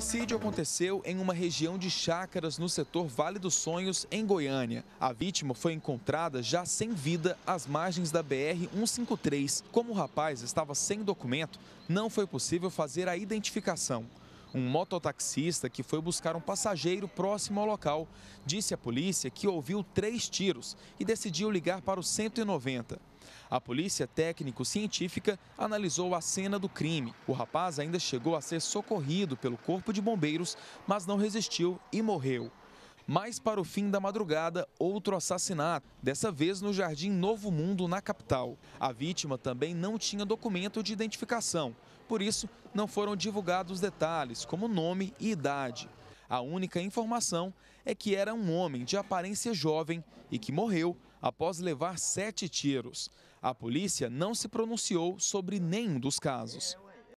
homicídio aconteceu em uma região de chácaras no setor Vale dos Sonhos, em Goiânia. A vítima foi encontrada já sem vida às margens da BR-153. Como o rapaz estava sem documento, não foi possível fazer a identificação. Um mototaxista que foi buscar um passageiro próximo ao local disse à polícia que ouviu três tiros e decidiu ligar para o 190. A polícia técnico-científica analisou a cena do crime. O rapaz ainda chegou a ser socorrido pelo Corpo de Bombeiros, mas não resistiu e morreu. Mais para o fim da madrugada, outro assassinato, dessa vez no Jardim Novo Mundo, na capital. A vítima também não tinha documento de identificação, por isso não foram divulgados detalhes, como nome e idade. A única informação é que era um homem de aparência jovem e que morreu após levar sete tiros. A polícia não se pronunciou sobre nenhum dos casos.